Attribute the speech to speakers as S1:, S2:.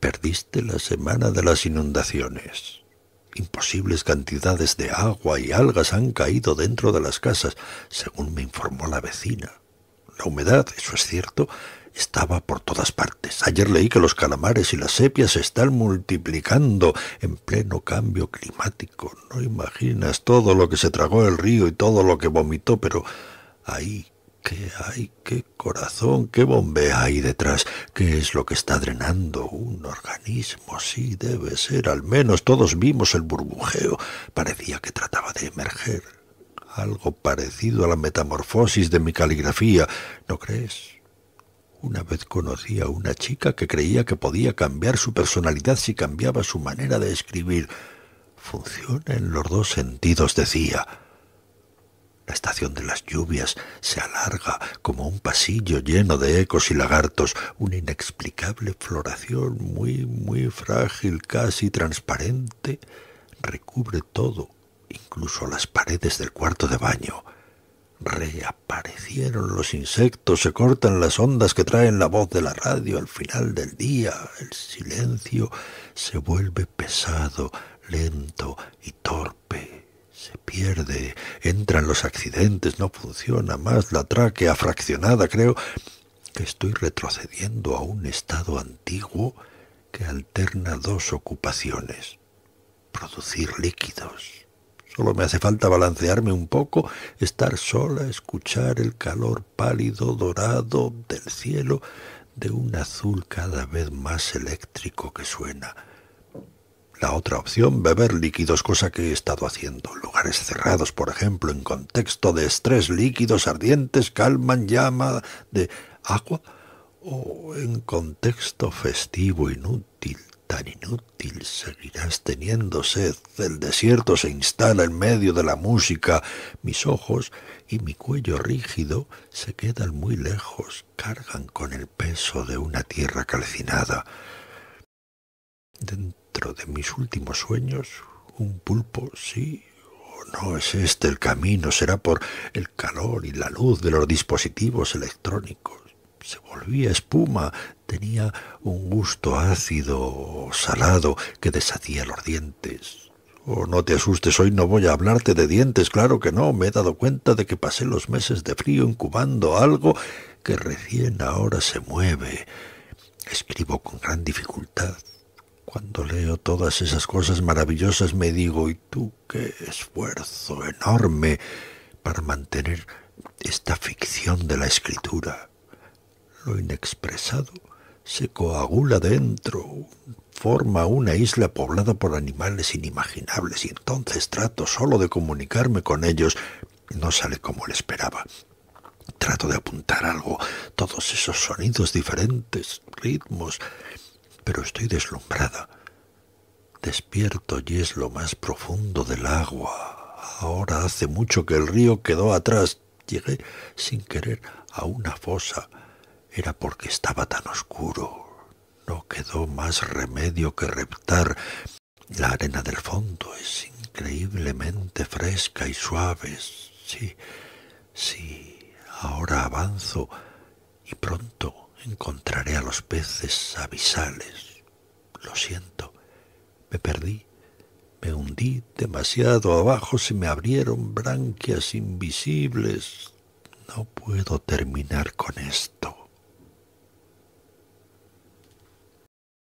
S1: perdiste la semana de las inundaciones. Imposibles cantidades de agua y algas han caído dentro de las casas, según me informó la vecina. La humedad, eso es cierto, estaba por todas partes. Ayer leí que los calamares y las sepias se están multiplicando en pleno cambio climático. No imaginas todo lo que se tragó el río y todo lo que vomitó, pero ahí ¿Qué hay? ¿Qué corazón? ¿Qué bombea hay detrás? ¿Qué es lo que está drenando? Un organismo, sí, debe ser. Al menos todos vimos el burbujeo. Parecía que trataba de emerger. Algo parecido a la metamorfosis de mi caligrafía. ¿No crees? Una vez conocí a una chica que creía que podía cambiar su personalidad si cambiaba su manera de escribir. Funciona en los dos sentidos, decía. La estación de las lluvias se alarga como un pasillo lleno de ecos y lagartos, una inexplicable floración muy, muy frágil, casi transparente, recubre todo, incluso las paredes del cuarto de baño. Reaparecieron los insectos, se cortan las ondas que traen la voz de la radio al final del día, el silencio se vuelve pesado, lento y torpe se pierde, entran los accidentes, no funciona más la tráquea fraccionada. Creo que estoy retrocediendo a un estado antiguo que alterna dos ocupaciones. Producir líquidos. Solo me hace falta balancearme un poco, estar sola, escuchar el calor pálido, dorado del cielo, de un azul cada vez más eléctrico que suena la otra opción, beber líquidos, cosa que he estado haciendo. Lugares cerrados, por ejemplo, en contexto de estrés, líquidos ardientes calman llama de agua o en contexto festivo inútil, tan inútil, seguirás teniendo sed. El desierto se instala en medio de la música. Mis ojos y mi cuello rígido se quedan muy lejos, cargan con el peso de una tierra calcinada de mis últimos sueños un pulpo, sí o no es este el camino, será por el calor y la luz de los dispositivos electrónicos. Se volvía espuma, tenía un gusto ácido o salado que deshacía los dientes. Oh, no te asustes, hoy no voy a hablarte de dientes, claro que no. Me he dado cuenta de que pasé los meses de frío incubando algo que recién ahora se mueve. Escribo con gran dificultad cuando leo todas esas cosas maravillosas me digo, ¿y tú qué esfuerzo enorme para mantener esta ficción de la escritura? Lo inexpresado se coagula dentro, forma una isla poblada por animales inimaginables y entonces trato solo de comunicarme con ellos. No sale como le esperaba. Trato de apuntar algo, todos esos sonidos diferentes, ritmos, pero estoy deslumbrada. Despierto y es lo más profundo del agua. Ahora hace mucho que el río quedó atrás. Llegué sin querer a una fosa. Era porque estaba tan oscuro. No quedó más remedio que reptar. La arena del fondo es increíblemente fresca y suave. Sí, sí, ahora avanzo y pronto encontraré a los peces abisales. Lo siento, me perdí, me hundí demasiado abajo, si me abrieron branquias invisibles. No puedo terminar con esto.